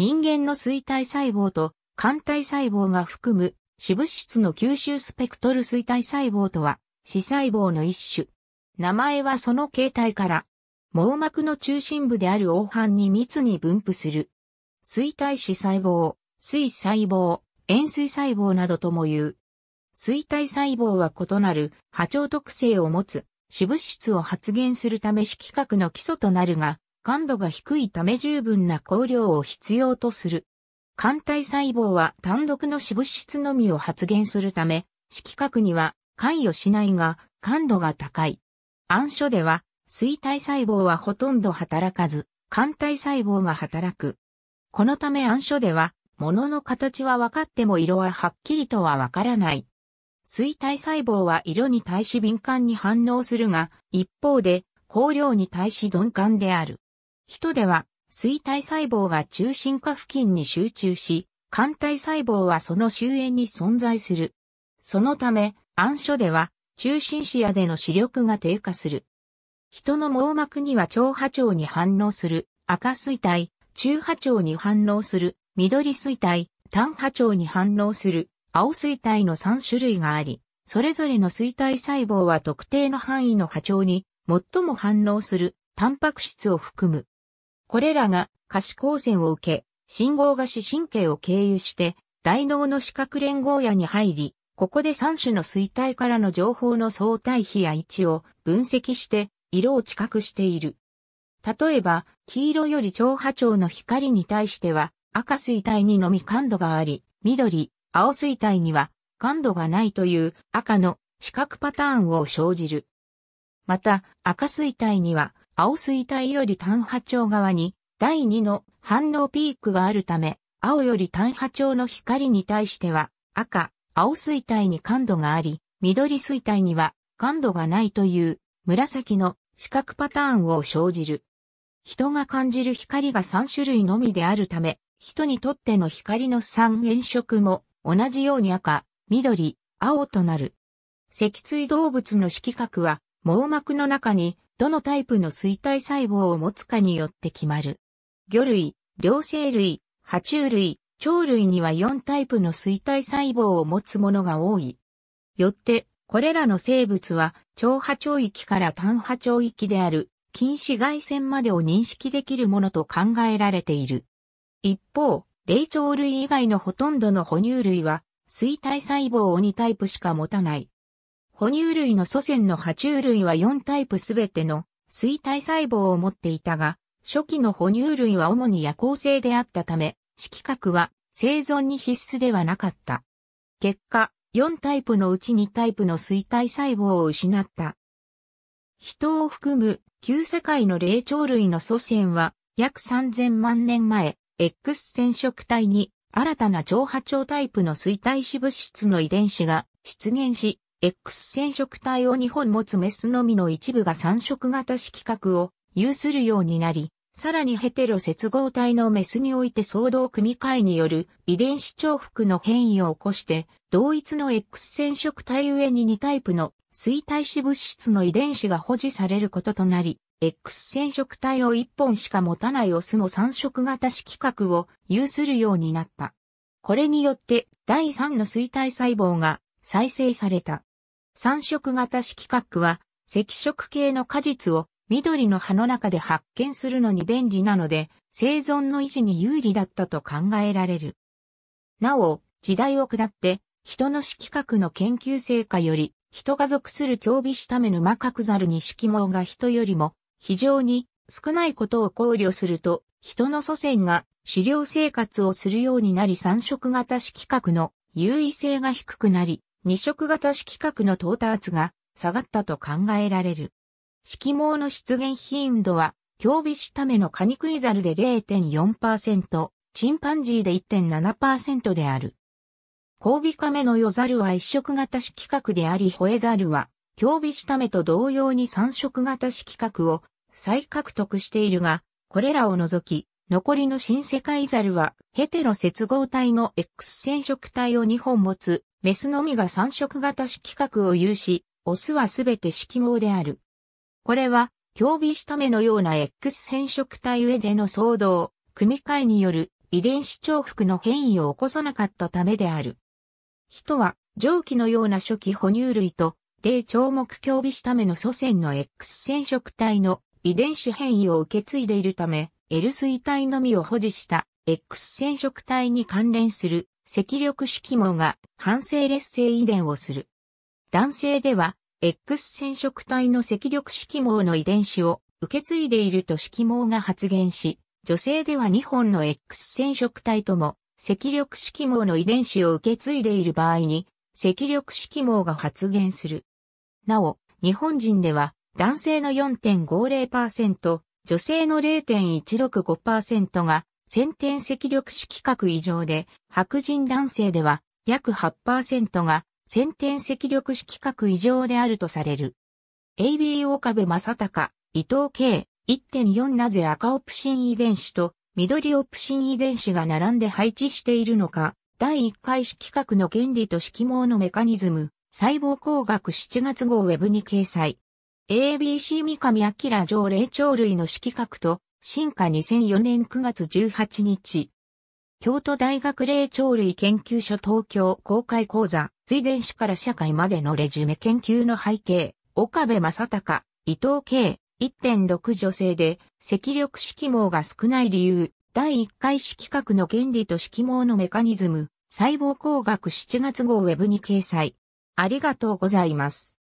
人間の衰体細胞と肝体細胞が含む脂物質の吸収スペクトル衰体細胞とは、死細胞の一種。名前はその形態から、網膜の中心部である黄斑に密に分布する。錐体死細胞、水細胞、塩水細胞などとも言う。錐体細胞は異なる波長特性を持つ、脂物質を発現するため色覚の基礎となるが、感度が低いため十分な香料を必要とする。肝体細胞は単独の脂物質のみを発現するため、色覚には関与しないが感度が高い。暗所では、水体細胞はほとんど働かず、肝体細胞が働く。このため暗所では、物の形は分かっても色ははっきりとは分からない。水体細胞は色に対し敏感に反応するが、一方で、光量に対し鈍感である。ヒトでは、水体細胞が中心下付近に集中し、肝体細胞はその周辺に存在する。そのため、暗所では、中心視野での視力が低下する。人の網膜には長波長に反応する赤水体、中波長に反応する緑水体、単波長に反応する青水体の3種類があり、それぞれの水体細胞は特定の範囲の波長に最も反応するタンパク質を含む。これらが可視光線を受け、信号が視神経を経由して、大脳の視覚連合野に入り、ここで3種の水体からの情報の相対比や位置を分析して、色を知覚している。例えば、黄色より超波長の光に対しては、赤水体にのみ感度があり、緑、青水体には感度がないという赤の視覚パターンを生じる。また、赤水体には青水帯より単波長側に第2の反応ピークがあるため、青より単波長の光に対しては赤、青水帯に感度があり、緑水帯には感度がないという紫の四角パターンを生じる。人が感じる光が3種類のみであるため、人にとっての光の3原色も同じように赤、緑、青となる。脊椎動物の色覚は網膜の中にどのタイプの衰体細胞を持つかによって決まる。魚類、両生類、爬虫類、鳥類には4タイプの衰体細胞を持つものが多い。よって、これらの生物は、超波長域から単波長域である、近視外線までを認識できるものと考えられている。一方、霊長類以外のほとんどの哺乳類は、衰体細胞を2タイプしか持たない。哺乳類の祖先の爬虫類は4タイプすべての水体細胞を持っていたが、初期の哺乳類は主に夜行性であったため、色覚は生存に必須ではなかった。結果、4タイプのうち2タイプの水体細胞を失った。人を含む旧世界の霊長類の祖先は約3000万年前、X 染色体に新たな超波長タイプの水体子物質の遺伝子が出現し、X 染色体を2本持つメスのみの一部が3色型色覚を有するようになり、さらにヘテロ接合体のメスにおいて相同組み換えによる遺伝子重複の変異を起こして、同一の X 染色体上に2タイプの水体子物質の遺伝子が保持されることとなり、X 染色体を1本しか持たないオスも3色型色覚を有するようになった。これによって第3の水体細胞が再生された。三色型色覚は、赤色系の果実を緑の葉の中で発見するのに便利なので、生存の維持に有利だったと考えられる。なお、時代を下って、人の色覚の研究成果より、人が属する競技しためぬマカクザルに色盲が人よりも、非常に少ないことを考慮すると、人の祖先が狩猟生活をするようになり三色型色覚の優位性が低くなり、二色型色覚の到達が下がったと考えられる。色毛の出現頻度は、強微しためのカニクイザルで0.4%、チンパンジーで1.7%である。交尾カメのヨザルは一色型色覚であり、ホエザルは、強微しためと同様に三色型色覚を再獲得しているが、これらを除き、残りの新世界ザルは、ヘテロ接合体の X 染色体を2本持つ、メスのみが三色型色覚を有し、オスはすべて色盲である。これは、強微した目のような X 染色体上での騒動、組み換えによる遺伝子重複の変異を起こさなかったためである。人は、蒸気のような初期哺乳類と、霊長目強微した目の祖先の X 染色体の遺伝子変異を受け継いでいるため、L 水体のみを保持した X 染色体に関連する赤力色網が反性劣性遺伝をする。男性では、X 染色体の赤力色網の遺伝子を受け継いでいると色網が発現し、女性では2本の X 染色体とも、赤力色網の遺伝子を受け継いでいる場合に、赤力色網が発現する。なお、日本人では、男性の4.50%、女性の0.165%が先天赤緑色覚異常で、白人男性では約8%が先天赤緑色覚異常であるとされる。AB 岡部正隆、伊藤圭、1.4なぜ赤オプシン遺伝子と緑オプシン遺伝子が並んで配置しているのか、第1回色覚の原理と色毛のメカニズム、細胞工学7月号 Web に掲載。ABC 三上明条例鳥類の色覚と進化2004年9月18日。京都大学霊長類研究所東京公開講座、随伝史から社会までのレジュメ研究の背景、岡部正隆、伊藤圭、1.6女性で、赤力色盲が少ない理由、第1回色覚の原理と色盲のメカニズム、細胞工学7月号ウェブに掲載。ありがとうございます。